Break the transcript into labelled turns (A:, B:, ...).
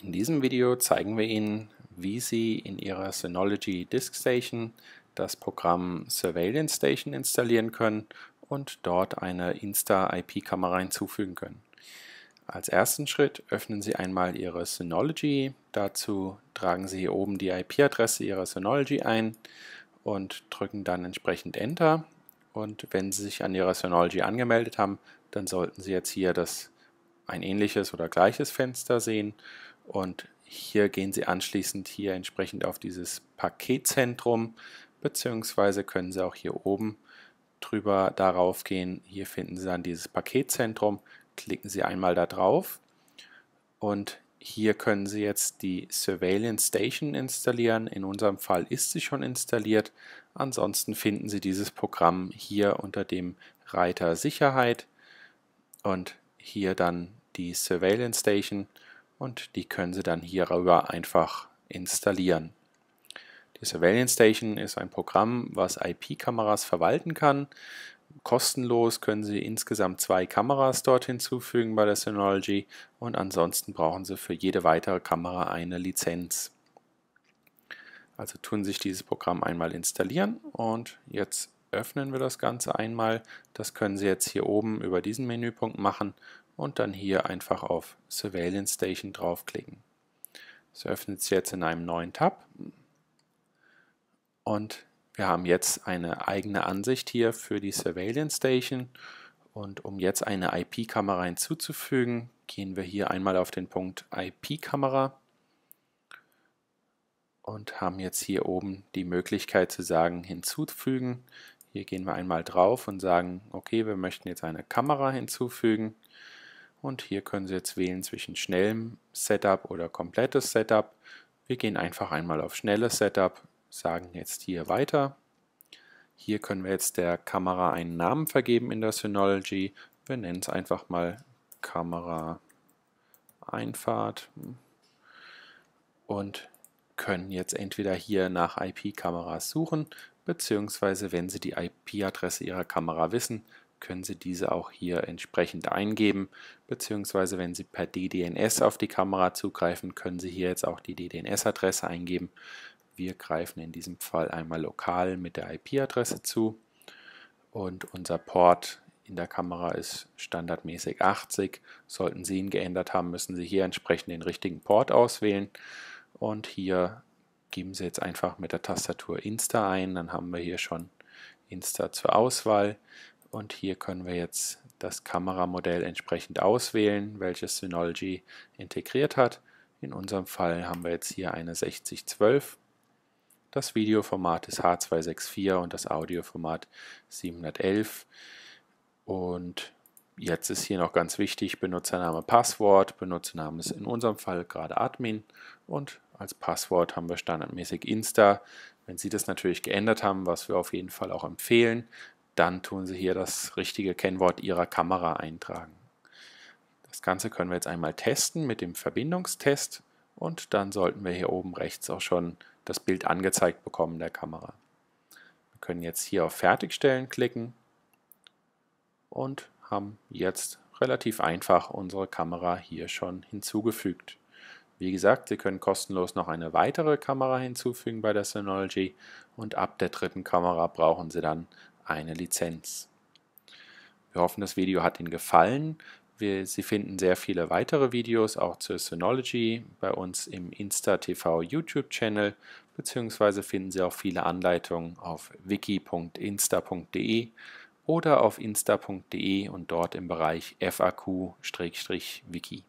A: In diesem Video zeigen wir Ihnen, wie Sie in Ihrer Synology Disk Station das Programm Surveillance Station installieren können und dort eine Insta-IP-Kamera hinzufügen können. Als ersten Schritt öffnen Sie einmal Ihre Synology. Dazu tragen Sie hier oben die IP-Adresse Ihrer Synology ein und drücken dann entsprechend Enter. Und wenn Sie sich an Ihrer Synology angemeldet haben, dann sollten Sie jetzt hier das, ein ähnliches oder gleiches Fenster sehen und hier gehen Sie anschließend hier entsprechend auf dieses Paketzentrum beziehungsweise können Sie auch hier oben drüber darauf gehen. Hier finden Sie dann dieses Paketzentrum, klicken Sie einmal da drauf und hier können Sie jetzt die Surveillance Station installieren. In unserem Fall ist sie schon installiert. Ansonsten finden Sie dieses Programm hier unter dem Reiter Sicherheit und hier dann die Surveillance Station und die können Sie dann hierüber einfach installieren. Die Surveillance Station ist ein Programm, was IP-Kameras verwalten kann. Kostenlos können Sie insgesamt zwei Kameras dort hinzufügen bei der Synology und ansonsten brauchen Sie für jede weitere Kamera eine Lizenz. Also tun Sie sich dieses Programm einmal installieren und jetzt öffnen wir das Ganze einmal. Das können Sie jetzt hier oben über diesen Menüpunkt machen und dann hier einfach auf Surveillance Station draufklicken. Das öffnet sich jetzt in einem neuen Tab und wir haben jetzt eine eigene Ansicht hier für die Surveillance Station und um jetzt eine IP-Kamera hinzuzufügen, gehen wir hier einmal auf den Punkt IP-Kamera und haben jetzt hier oben die Möglichkeit zu sagen hinzufügen. Hier gehen wir einmal drauf und sagen, okay, wir möchten jetzt eine Kamera hinzufügen. Und hier können Sie jetzt wählen zwischen schnellem Setup oder komplettes Setup. Wir gehen einfach einmal auf schnelles Setup, sagen jetzt hier weiter. Hier können wir jetzt der Kamera einen Namen vergeben in der Synology. Wir nennen es einfach mal Kamera Einfahrt und können jetzt entweder hier nach IP-Kameras suchen beziehungsweise wenn Sie die IP-Adresse Ihrer Kamera wissen, können Sie diese auch hier entsprechend eingeben, beziehungsweise wenn Sie per DDNS auf die Kamera zugreifen, können Sie hier jetzt auch die DDNS-Adresse eingeben. Wir greifen in diesem Fall einmal lokal mit der IP-Adresse zu und unser Port in der Kamera ist standardmäßig 80. Sollten Sie ihn geändert haben, müssen Sie hier entsprechend den richtigen Port auswählen und hier geben Sie jetzt einfach mit der Tastatur Insta ein, dann haben wir hier schon Insta zur Auswahl und hier können wir jetzt das Kameramodell entsprechend auswählen, welches Synology integriert hat. In unserem Fall haben wir jetzt hier eine 6012. Das Videoformat ist H264 und das Audioformat 711. Und jetzt ist hier noch ganz wichtig Benutzername, Passwort. Benutzername ist in unserem Fall gerade Admin und als Passwort haben wir standardmäßig Insta. Wenn Sie das natürlich geändert haben, was wir auf jeden Fall auch empfehlen, dann tun Sie hier das richtige Kennwort Ihrer Kamera eintragen. Das Ganze können wir jetzt einmal testen mit dem Verbindungstest und dann sollten wir hier oben rechts auch schon das Bild angezeigt bekommen der Kamera. Wir können jetzt hier auf Fertigstellen klicken und haben jetzt relativ einfach unsere Kamera hier schon hinzugefügt. Wie gesagt, Sie können kostenlos noch eine weitere Kamera hinzufügen bei der Synology und ab der dritten Kamera brauchen Sie dann eine Lizenz. Wir hoffen, das Video hat Ihnen gefallen. Wir, Sie finden sehr viele weitere Videos auch zur Synology bei uns im InstaTV YouTube-Channel beziehungsweise finden Sie auch viele Anleitungen auf wiki.insta.de oder auf insta.de und dort im Bereich FAQ-Wiki.